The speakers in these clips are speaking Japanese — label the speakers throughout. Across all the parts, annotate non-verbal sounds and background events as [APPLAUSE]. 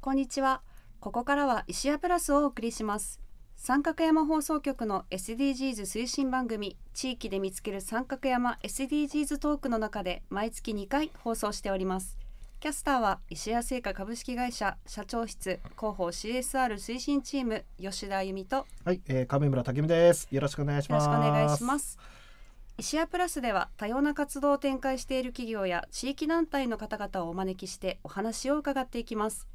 Speaker 1: こんにちはここからは石屋プラスをお送りします三角山放送局の SDGs 推進番組地域で見つける三角山 SDGs トークの中で毎月2回放送しておりますキャスターは石屋製菓株式会社社長室広報 CSR 推進チーム吉田由美と
Speaker 2: はい、えー、亀村武美ですよろしくお願いしますよろしくお願いしま
Speaker 1: す石屋プラスでは多様な活動を展開している企業や地域団体の方々をお招きしてお話を伺っていきます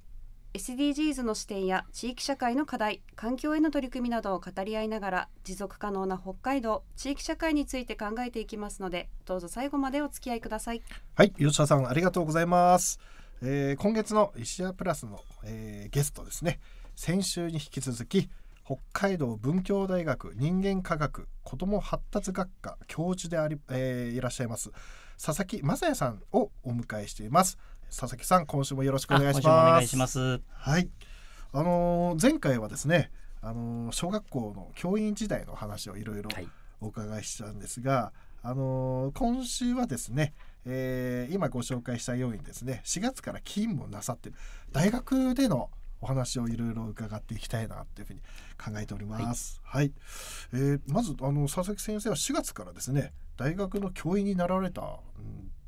Speaker 1: SDGs の視点や地域社会の課題環境への取り組みなどを語り合いながら持続可能な北海道地域社会について考えていきますのでどうぞ最後までお付き合いください
Speaker 2: はい吉田さんありがとうございます、えー、今月の石屋プラスの、えー、ゲストですね先週に引き続き北海道文教大学人間科学子ども発達学科教授であり、えー、いらっしゃいます佐々木雅也さんをお迎えしています佐々木さん今週もよろしくお願いしますお願いしますはいあのー、前回はですねあのー、小学校の教員時代の話をいろいろお伺いしたんですが、はい、あの今週はですねえー、今ご紹介したようにですね4月から勤務なさってる大学でのお話をいろいろ伺っていきたいなというふうに考えております。はい、はい、えー、まずあの佐々木先生は4月からですね大学の教員になられた、うん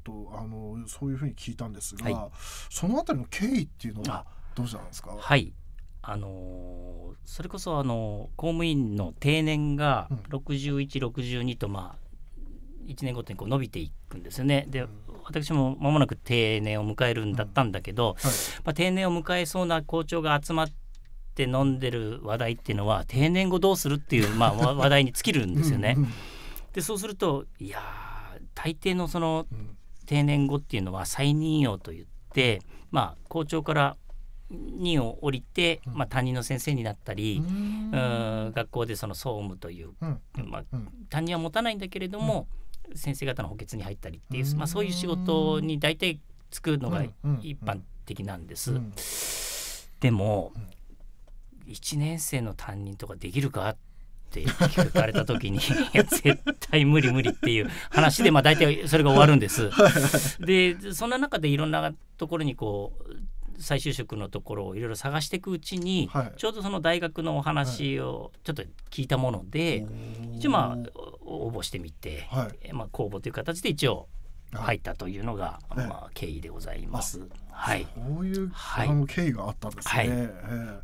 Speaker 2: とあのそういうふうに聞いたんですが、はい、そのあたりの経緯っていうのはどうしたんですかはいあのそれこそあの公務
Speaker 3: 員の定年が6162、うん、とまあ1年ごとにこう伸びていくんですよね。で、私も間もなく定年を迎えるんだったんだけど、うんはい、まあ、定年を迎えそうな校長が集まって飲んでる話題っていうのは定年後どうするっていう、まあ、[LAUGHS] 話題に尽きるんですよね。うんうん、でそうするといや大抵のその定年後っていうのは再任用といって、まあ、校長から任を降りて、まあ、担任の先生になったり、うん、学校でその総務という、うん、まあ、担任は持たないんだけれども、うん先生方の補欠に入ったりっていう、まあ、そういう仕事に大体つくのが一般的なんです。でも1年生の担任とかできるかって聞かれた時に [LAUGHS] いや絶対無理無理っていう話でまあ大体それが終わるんです。でそんな中でいろんなところにこう再就職のところをいろいろ探していくうちに、はい、ちょうどその大学のお話をちょっと聞いたもので、はい、一応まあ応募してみて、はい、まあ、公募という形で一応入ったというのが、はい、まあ、経緯でございます。はい、そういう
Speaker 2: 経緯があったんですね。はい、えー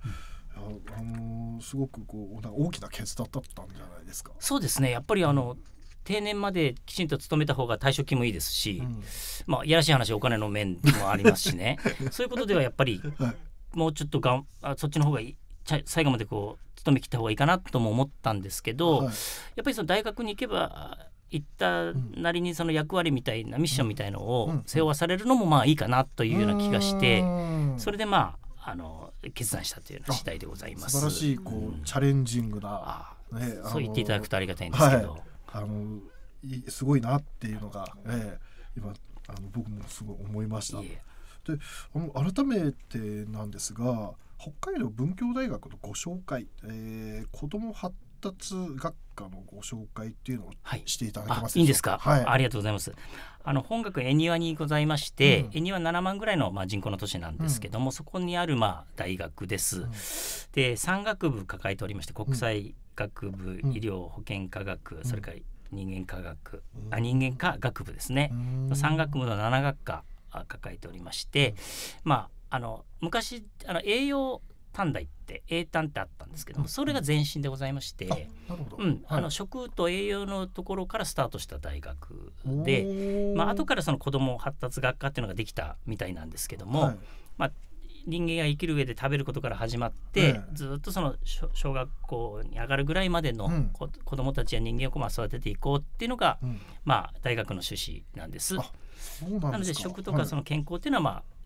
Speaker 2: あのすごくこう大きな決断だったんじゃないですか。そうですね。やっぱりあの
Speaker 3: 定年まできちんと勤めた方が退職金もいいですし、うん、まあ、いやらしい話お金の面もありますしね [LAUGHS] そういうことではやっぱり、はい、もうちょっとがんあそっちの方がいい最後までこう勤めきった方がいいかなとも思ったんですけど、はい、やっぱりその大学に行けば行ったなりにその役割みたいなミッションみたいのを背負わされるのもまあいいかなというような気がしてそれでまああの決断したというような次第でございます。素晴らしいこう、
Speaker 2: うん、チャレンジングな、ね、そう言っていただくとありがたいんですけど。はいあのすごいなっていうのが、えー、今あの僕もすごい思いました。であの改めてなんですが北海道文教大学のご紹介、えー、子ども発達学科のご紹介っていうのをしていただけます、はい、いいんですか、はい、あ
Speaker 3: りがとうございますあの本学恵庭にございまして、うん、恵庭7万ぐらいのまあ人口の都市なんですけども、うん、そこにあるまあ大学です、うん、で産学部抱えておりまして国際学部、医療保健科学、それから人間科学、あ人間科学部ですね、産学部の7学科抱えておりまして、まああの昔あの栄養短大って英単ってあったんですけどもそれが前身でございまして、うん、あの食と栄養のところからスタートした大学で、まあ後からその子ども発達学科っていうのができたみたいなんですけども、はい、まあ、人間が生きる上で食べることから始まって、ずっとその小学校に上がるぐらいまでの子,、子どもたちや人間を育てていこうっていうのが、まあ、大学の趣旨なんです。なので食とかその健康っていうのは、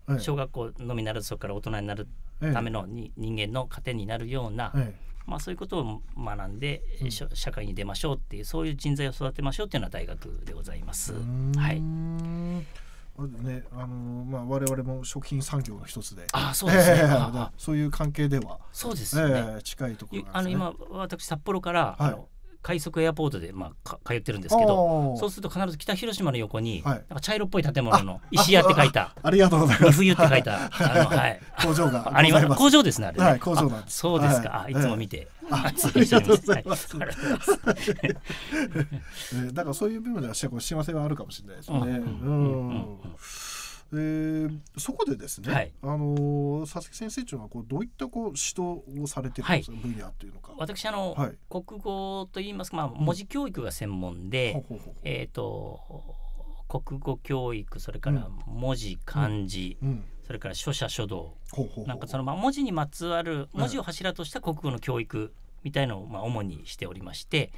Speaker 3: まあ小学校のみならずそこから大人になるためのに、人間の糧になるような、まあ、そういうことを学んで、うん、社会に出ましょうっていうそういう人材を育てましょうっていうのは大学でございま
Speaker 2: す。はい、ねあのまあ、我々も食品産業の一つであそうですね、そういう関係ではそうですね、えー、近いところ、ね、あの今
Speaker 3: 私札幌から、はい、あの快速エアポートで、まあ、通ってるんですけどそうすると必ず北広島の横に、はい、なんか茶色っぽい建物の石屋って書いたありがとうございます冬って書いた、はい、工場があります工場ですねあれ、はい、工場なんそうですか、はい、いつも見て、ありがと
Speaker 2: うございます、だからそういう部分では幸せはあるかもしれないですねうんえー、そこでですね、はい、あの佐々木先生というのはこうどういったこう指導をされてるんですか、はい、分野というのか
Speaker 3: 私あの、はい、国語といいますか、まあ、文字教育が専門で、うん、えー、と国語教育それから文字、漢字、うんうん、それから書写書道なんかそのまあ文字にまつわる文字を柱とした国語の教育みたいのをまあ主にしておりまして、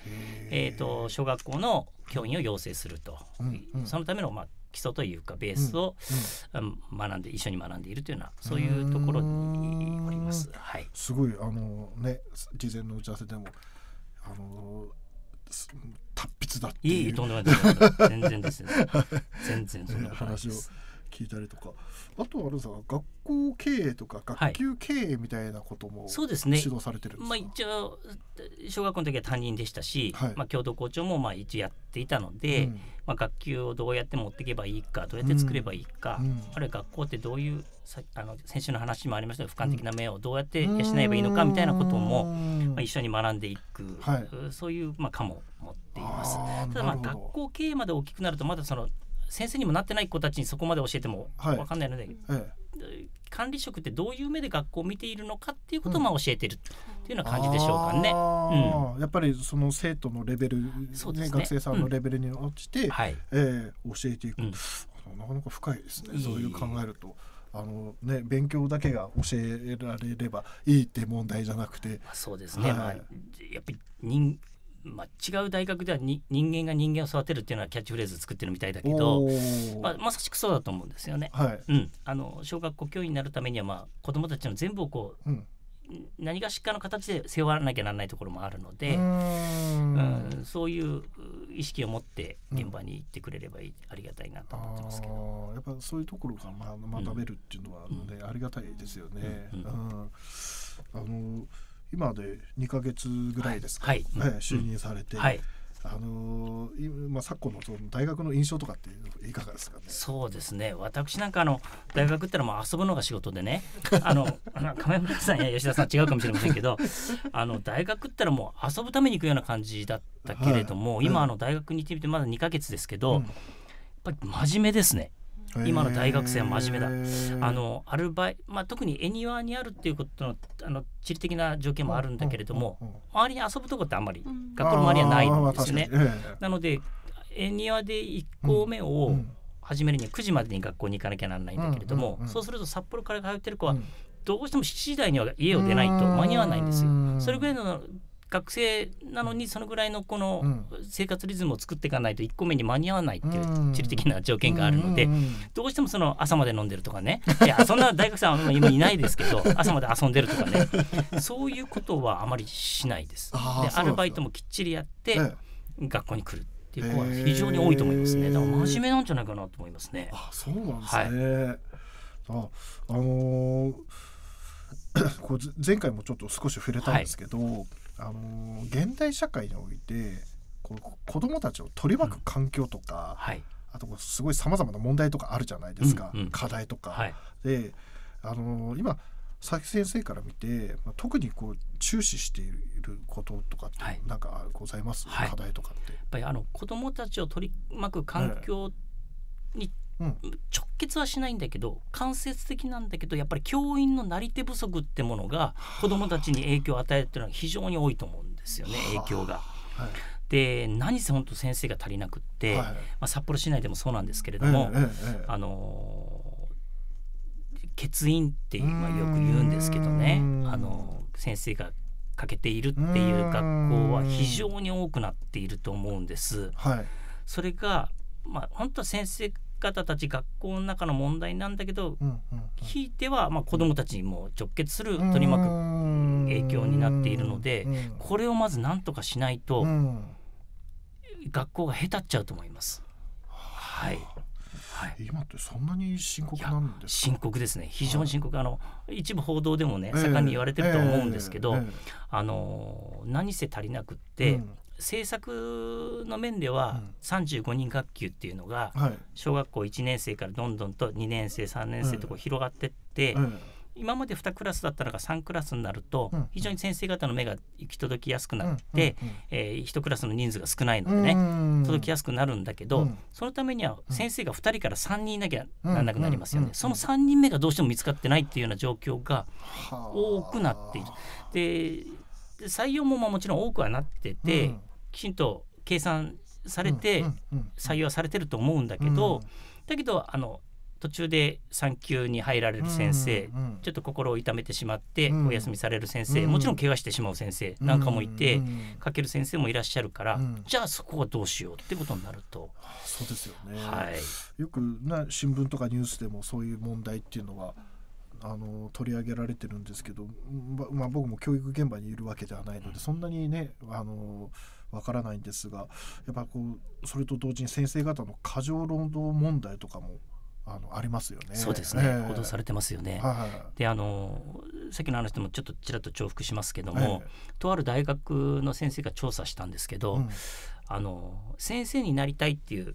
Speaker 3: えーと、と小学校の教員を養成すると、うんうん、そのためのまあ基礎というかベースを、学んで一緒に学んでいるというようなそういうところ
Speaker 2: におります。はい、すごいあのね事前の打ち合わせでもあの達筆だっていう。いいとんでもない全然です、ね、[LAUGHS] 全然そんなこと聞いたりとかあとはあるんですが学校経営とか学級経営みたいなことも、はい、そうですね指導されてるんですまあ、
Speaker 3: 一応小学校の時は担任でしたし、はい、まあ、共同校長もまあ一応やっていたので、うん、まあ、学級をどうやって持っていけばいいかどうやって作ればいいか、うん、あるいは学校ってどういうさあの先週の話もありましたが俯瞰的な目をどうやって養えばいいのかみたいなことも、まあ、一緒に学んでいく、はい、そういう、まあ、科も持っています。ただまあ学校経営まで大きくなるとまだその先生にもなってない子たちにそこまで教えても分かんないので、はい、管理職ってどういう目で学校を見ているのかっていうことをまあ教えてるっていうような感じでしょうかね。
Speaker 2: うんやっぱりその生徒のレベル、ねね、学生さんのレベルに応じて、うんはいえー、教えていく、うん、なかなか深いですねそういう考えると。あのね、勉強だけが教えられればいいって問題じゃなくて、まあ、そうですね、はい、まあ、やっぱり
Speaker 3: 人まあ、違う大学では人間が人間を育てるっていうのはキャッチフレーズ作ってるみたいだけど、まあ、まさしくそうだと思うんですよね。はい、うん、あの小学校教員になるためには、まあ、子どもたちの全部をこう、うん何がしかの形で背負わなきゃならないところもあるのでう
Speaker 2: ん、
Speaker 3: そういう意識を持って現場に行ってくれればいい、うん、
Speaker 2: ありがたいなと思ってますけどやっぱそういうところがま学べるっていうのはあるので、うん、ありがたいですよね。うん、あの今で2か月ぐらいですか、はいはい、就任されて、うん、はい、あのー、ま昨今のその大学の印象とかっていかがですか、ね、そうで
Speaker 3: すね私なんかあの大学ってのはもう遊ぶのが仕事でね [LAUGHS] あの亀村さんや吉田さん違うかもしれませんけどあの大学ってのはもう遊ぶために行くような感じだったけれども、はい、今あの大学に行ってみてまだ2か月ですけど、うん、やっぱり真面目ですね。今の大学生は真面目だあのアルバイ、まあ、特に恵庭にあるっていうことのあの地理的な条件もあるんだけれども、周りに遊ぶとこってあんまり、うん、学校の周りはないんですよね。なので恵庭で1校目を始めるには9時までに学校に行かなきゃならないんだけれども、そうすると札幌から通ってる子はどうしても7時台には家を出ないと間に合わないんですよ。それぐらいの学生なのにそのぐらいのこの生活リズムを作っていかないと1個目に間に合わないっていう地理的な条件があるのでどうしてもその朝まで飲んでるとかねいやそんな大学生は今いないですけど [LAUGHS] 朝まで遊んでるとかねそういうことはあまりしないです。でアルバイトもきっちりやって学校に来るっていう子は非常に多いと思いますね。だから真面目なんじゃないかなと思いますね。あ
Speaker 2: そうなんですね。はい、ああのー [CLEARS THROAT] こう前回もちょっと少し触れたんですけど、はい、あの現代社会においてこう子どもたちを取り巻く環境とか、うんはい、あとすごいさまざまな問題とかあるじゃないですか、うんうん、課題とか。はい、であの今佐々木先生から見て、まあ、特にこう注視していることとかって何かございます、はい、課題とかって。やっぱりあの
Speaker 3: 子どもたちを取り巻く環境に直結はしないんだけど間接的なんだけどやっぱり教員のなり手不足ってものが子どもたちに影響を与えるっていうのは非常に多いと思うんですよね影響が。で何せ本当先生が足りなくって、はい、まあ、札幌市内でもそうなんですけれども、あの欠員って今よく言うんですけどねあの先生が欠けているっていう学校は非常に多くなっていると思うんです。それが、まあ、本当は先生方たち学校の中の問題なんだけど、うんうんうん、ひいては、まあ、子どもたちにも直結する取り巻く影響になっているので、うんうん、これをまず何とかしないと、うん、学校がへたっちゃうと思います。はい今ってそんなに深刻なんです深刻ですね非常に深刻、はい、あの一部報道でもね盛んに言われてると思うんですけど、えーえー、あの何せ足りなくって、うん、制作の面では35人学級っていうのが小学校1年生からどんどんと2年生3年生とこ広がってって、うんうん今まで2クラスだったのが3クラスになると、非常に先生方の目が行き届きやすくなって、うえー、1クラスの人数が少ないのでね、届きやすくなるんだけど、そのためには先生が2人から3人いなきゃならなくなりますよね、その3人目がどうしても見つかってないっていうような状況が多くなっている。で採用もまあもちろん多くはなってて、きちんと計算されて採用されてると思うんだけど、だけどあの途中で産休に入られる先生、うんうんちょっと心を痛めてしまってお休みされる先生、うん、もちろん怪我してしまう先生なんかもいて、うんうん、かける先生もいらっしゃるから、うん、じゃあそこはどうしようってことになると。あそうですよね、はい、
Speaker 2: よくな新聞とかニュースでもそういう問題っていうのはあの取り上げられてるんですけど、ま、まあ、僕も教育現場にいるわけではないのでそんなにねあのわからないんですがやっぱこうそれと同時に先生方の過剰労働問題とかもあのありますよね。そうですね、えー、報道されてますよね。は
Speaker 3: い、であのさっきの話でもちょっとちらっと重複しますけども、えー、とある大学の先生が調査したんですけど、うん、あの先生になりたいっていう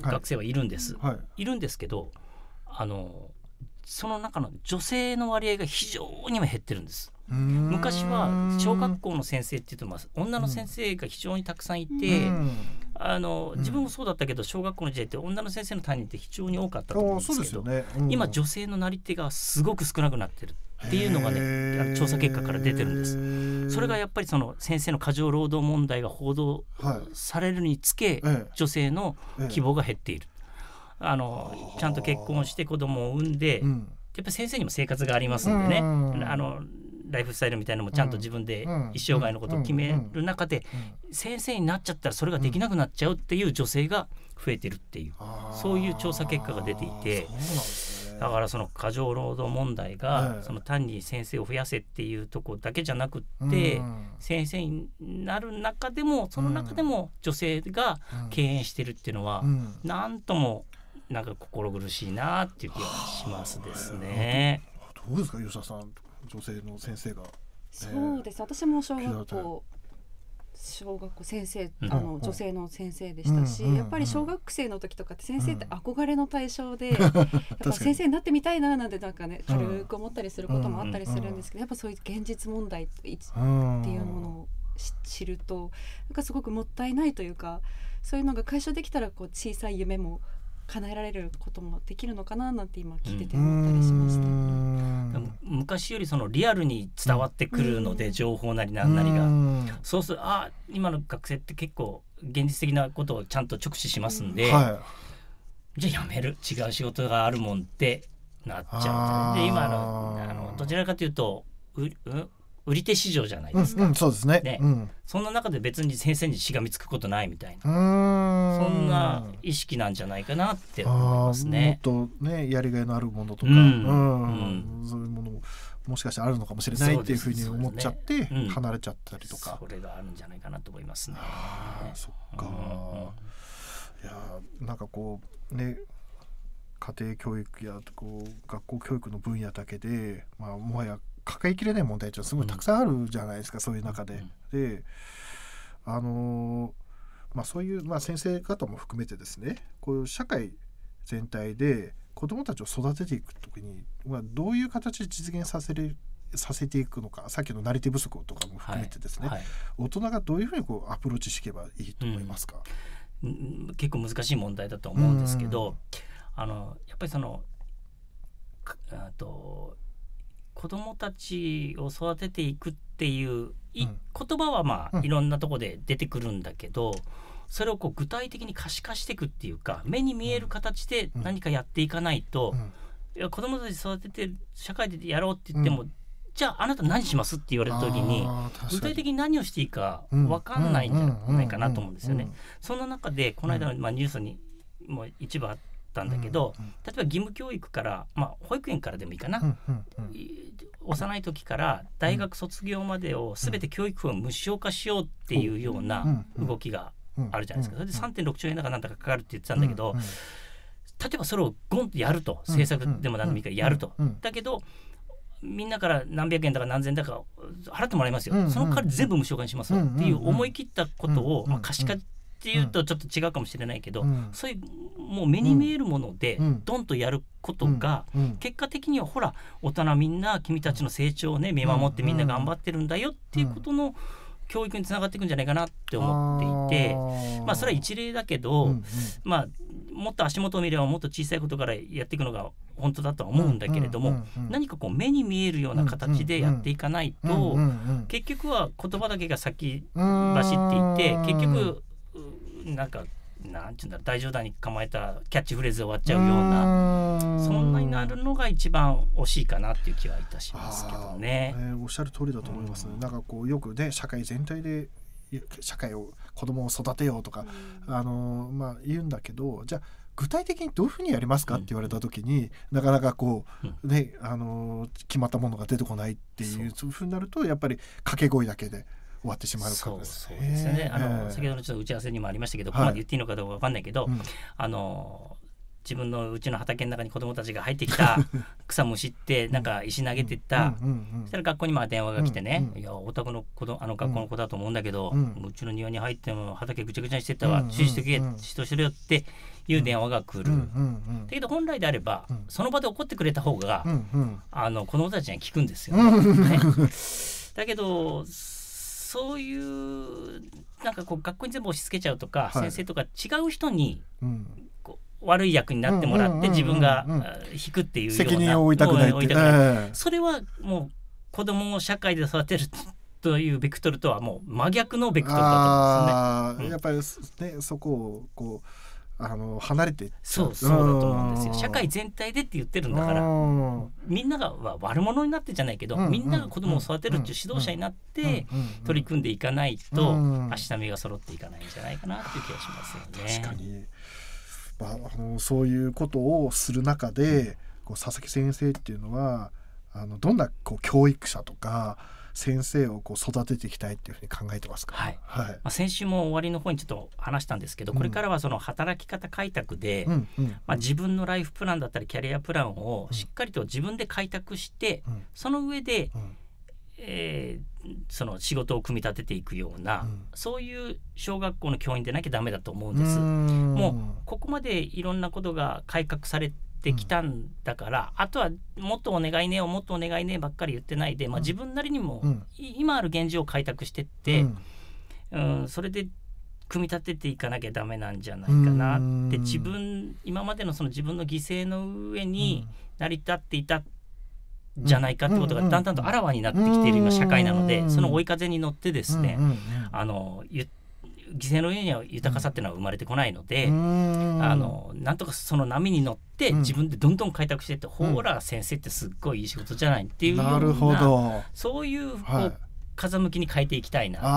Speaker 3: 学生はいるんです。はい、いるんですけどあのその中の女性の割合が非常にも減ってるんです。
Speaker 2: 昔は
Speaker 3: 小学校の先生っていうと女の先生が非常にたくさんいて、うんあの自分もそうだったけど、小学校の時代って女の先生の担任って非常に多かったと思うんですけど、ねうん、今女性のなり手がすごく少なくなってるっていうのがね調査結果から出てるんですそれがやっぱりその先生の過剰労働問題が報道されるにつけ、はい、女性の希望が減っている、ええ、あのちゃんと結婚して子供を産んで、うん、やっぱり先生にも生活がありますんでね、あのライフスタイルみたいなのもちゃんと自分で一生涯のことを決める中で先生になっちゃったらそれができなくなっちゃうっていう女性が増えてるっていうそういう調査結果が出ていて。だからその過剰労働問題がその単に先生を増やせっていうとこだけじゃなくって先生になる中でもその中でも女性が敬遠してるっていうのは何ともなんか心苦しいなっていう気がしますですね。どうですか吉
Speaker 2: 田さん女性の先生が、そう
Speaker 1: です、私も小学校小学校先生、あの、女性の先生でしたし、うん、やっぱり小学生の時とかって先生って憧れの対象で、うん、やっぱ先生になってみたいななんてなんかね軽く思ったりすることもあったりするんですけど、やっぱそういう現実問題っていうものを知るとなんかすごくもったいないというかそういうのが解消できたらこう小さい夢も叶えられることもできるのかななんて今聞いてて
Speaker 2: 思ったりしました。でも
Speaker 3: 昔よりそのリアルに伝わってくるので、情報なり何なりが、そうするあ今の学生って結構現実的なことをちゃんと直視しますんで、はい、じゃあやめる違う仕事があるもんってなっちゃうで今のあのどちらかというとうう売り手市場じゃないですか、うんうん、
Speaker 2: そうですね、うん、
Speaker 3: そんな中で別に先生にしがみつくことないみたい
Speaker 2: なそんな
Speaker 3: 意識なんじゃないかなって思いますね。
Speaker 2: もっとねやりがいのあるものとか、うんそういうものもしかしてあるのかもしれないっていうふうに思っちゃって離れちゃったりとか、そ、ね,、れがあるんじゃないかなと思いますね。そっか、いやなんかこうね家庭教育やこう学校教育の分野だけで、まあ、もはや抱えきれない問題ってすごいたくさんあるじゃないですか、うん、そういう中で。であのまあ、そういう、まあ、先生方も含めてですねこういう社会全体で子どもたちを育てていく時に、まあ、どういう形で実現させるさせていくのかさっきのなり手不足とかも含めてですね、はいはい、大人がどういうふうにこうアプローチしていけばいいと思いますか、うん、結構難しい問題だと思うんですけ
Speaker 3: ど、あのやっぱりそのあと子どもたちを育てていくっていうい、うん、言葉はまあ、うん、いろんなとこで出てくるんだけどそれをこう具体的に可視化していくっていうか目に見える形で何かやっていかないと、いや子どもたち育てて社会でやろうって言っても、じゃああなた何しますって言われた時に具体的に何をしていいか分かんないんじゃないかなと思うんですよね。そんな中でこの間の、まニュースにも一部あっったんだけど、うんうん、例えば義務教育から、まあ、保育園からでもいいかな、うんうんうん、幼い時から大学卒業までを全て教育を無償化しようっていうような動きがあるじゃないですか。それで3.6兆円だかなんだかかかるって言ってたんだけど、うんうん、例えばそれをゴンとやると政策でも何でもいいからやると。だけどみんなから何百円だか何千だか払ってもらいますよ、うんうん、その代わり全部無償化にしますよっていう思い切ったことを、まあ、可視化っていうとちょっと違うかもしれないけど、うん、そういうもう目に見えるものでドンとやることが、結果的にはほら大人みんな君たちの成長をね見守ってみんな頑張ってるんだよっていうことの、教育につながっていくんじゃないかなって思っていてまあそれは一例だけど、うんうん、まあもっと足元を見ればもっと小さいことからやっていくのが本当だとは思うんだけれども、うんうんうん、何かこう目に見えるような形でやっていかないと、うんうんうん、結局は言葉だけが先走っていて結局なんかなんていうんだろう大冗談に構えたキャッチ
Speaker 2: フレーズで終わっちゃうようなそんなになるのが一番惜しいかなっていう気はいたしますけどね。えー、おっしゃる通りだと思います、ね、なんかこうよくね社会全体で社会を子供を育てようとか、あのまあ、言うんだけどじゃあ具体的にどういうふうにやりますかって言われた時に、うん、なかなかこう、ね、うん、あの決まったものが出てこないっていうそういうふうになるとやっぱり掛け声だけで。終わってしまうからですそうですねあの先
Speaker 3: ほどのちょっと打ち合わせにもありましたけど、ここまで言っていいのかどうか分かんないけど、あの自分のうちの畑の中に子どもたちが入ってきた [LAUGHS] 草むしってなんか石投げてったそしたら学校にまあ電話が来てね「いやお宅の子あの学校の子だと思うんだけどうちの庭に入っても畑ぐちゃぐちゃにしてったわ注意してけ指導しろよ」っていう電話が来る。だけど本来であればその場で怒ってくれた方があの子どもたちには聞くんですよね。[LAUGHS] だけどそういうなんかこう学校に全部押し付けちゃうとか、はい、先生とか違う人に、うん、悪い役になってもらって自分が引くっていうような責任を負いたくない、えー、それはもう子供を社会で育てるというベクトルとはもう真逆のベクトルだ
Speaker 2: と思うんですよね。やっぱり、ね、そこをこうあの離れてそうそうだと思うんですよ社会
Speaker 3: 全体でって言ってるんだからみんなが悪者になってじゃないけど、うんうん、みんなが子供を育てるっていう指導者になって取り組んでいかないと足並みが揃っていかないんじゃないかなっていう気がしますよね。確
Speaker 2: かに、まあ、あのそういうことをする中でこう佐々木先生っていうのはあのどんなこう教育者とか先生をこう育てていきたいっていうふうに考えてますか、はい、はい、ま
Speaker 3: あ、先週も終わりの方にちょっと話したんですけど、これからはその働き方開拓で、うんうんまあ、自分のライフプランだったりキャリアプランをしっかりと自分で開拓して、うん、その上で、うん、えー、その仕事を組み立てていくような、うん、そういう小学校の教員でなきゃダメだと思うんです。うもうここまでいろんなことが改革されできたんだから、うん、あとはもっとお願いねをもっとお願いねばっかり言ってないで、まあ、自分なりにも、今ある現状を開拓してって、うん、うん、それで組み立てていかなきゃダメなんじゃないかなって自分今までのその自分の犠牲の上に成り立っていたじゃないかってことがだんだんとあらわになってきている今社会なのでその追い風に乗ってですねあの言って犠牲の上には豊かさっていうのは生まれてこないので、うん、あのなんとかその波に乗って自分でどんどん開拓していって、うん、ほら先生ってすっごいいい仕事じゃないっていうような,、そういうこう、はい風向きに変えていきたいなと思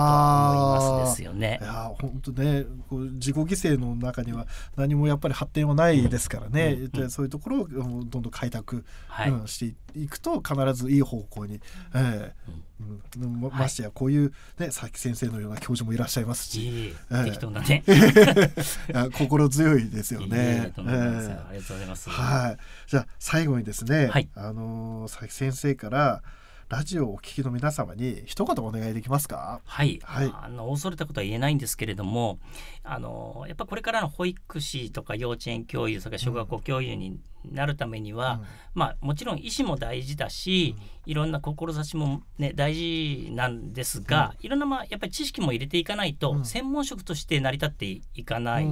Speaker 3: いますです
Speaker 2: よね。いや本当ねこう自己犠牲の中には何もやっぱり発展はないですからね、うんうん、そういうところをどんどん開拓、はい、していくと必ずいい方向に、えーうんま、ましてやこういう、ね、佐々木先生のような教授もいらっしゃいますし、いいえー、適当なね [LAUGHS] 心強いですよね。いいえありがとうございます、はい、じゃ最後にですね、はい、あの佐々木先生からラジオをお聞きの皆様に一言お願いできますか。はい、はい、あの恐れたこ
Speaker 3: とは言えないんですけれども、あのやっぱこれからの保育士とか幼稚園教諭とか小学校教諭になるためには、うん、まあもちろん医師も大事だし、うん、いろんな志もね大事なんですが、うん、いろんなまあやっぱり知識も入れていかないと、専門職として成り立っていかない。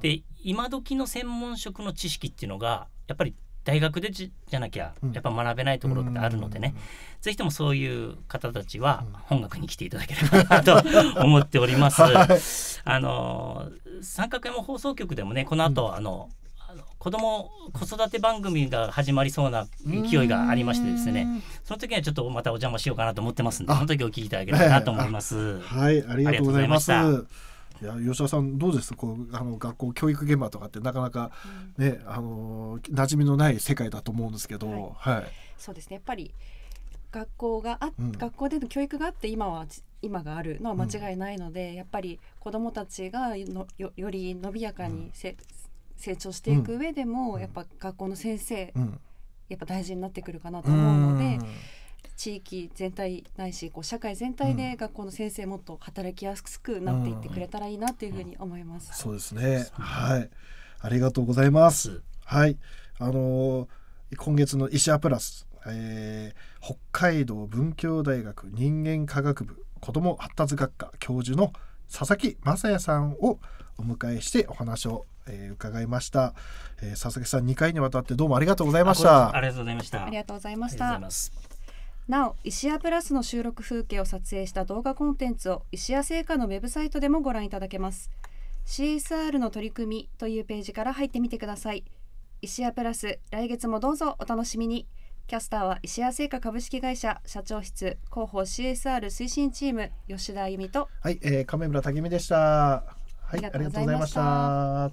Speaker 3: で今時の専門職の知識っていうのがやっぱり大学でじゃなきゃやっぱ学べないところってあるのでね、ぜひともそういう方たちは本学に来ていただければなと [LAUGHS] 思っております。はい、あの三角山放送局でもねこの後、あの子ども子育て番組が始まりそうな勢いがありましてですねその時はちょっとまたお邪魔しようかなと思ってますんでその時お聞きいただければなと思います。
Speaker 2: はいありがとうございましたいや吉田さんどうですこうあの学校教育現場とかってなかなかね、うん、あの馴染みのない世界だと思うんですけど、はい、はい、
Speaker 1: そうですねやっぱり学校があ、うん、学校での教育があって今は今があるのは間違いないので、うん、やっぱり子どもたちがより伸びやかにせ、うん、成長していく上でも、やっぱ学校の先生、やっぱ大事になってくるかなと思うので。地域全体ないしこう社会全体で学校の先生もっと働きやすくなっていってくれたらいいなというふうに思います。そうですね
Speaker 2: はいありがとうございます。はい、あのー、今月の医者プラス、えー、北海道文教大学人間科学部子ども発達学科教授の佐々木雅也さんをお迎えしてお話を、えー、伺いました、えー、佐々木さん2回にわたってどうもありがとうございましたあ
Speaker 3: りがとうございまし
Speaker 1: たありがとうございましたなお石屋プラスの収録風景を撮影した動画コンテンツを石屋製菓のウェブサイトでもご覧いただけます CSR の取り組みというページから入ってみてください石屋プラス来月もどうぞお楽しみにキャスターは石屋製菓株式会社社長室広報 CSR 推進チーム吉田あ美と
Speaker 2: はい、えー、亀村武美でしたは
Speaker 1: いありがとうございまし
Speaker 2: た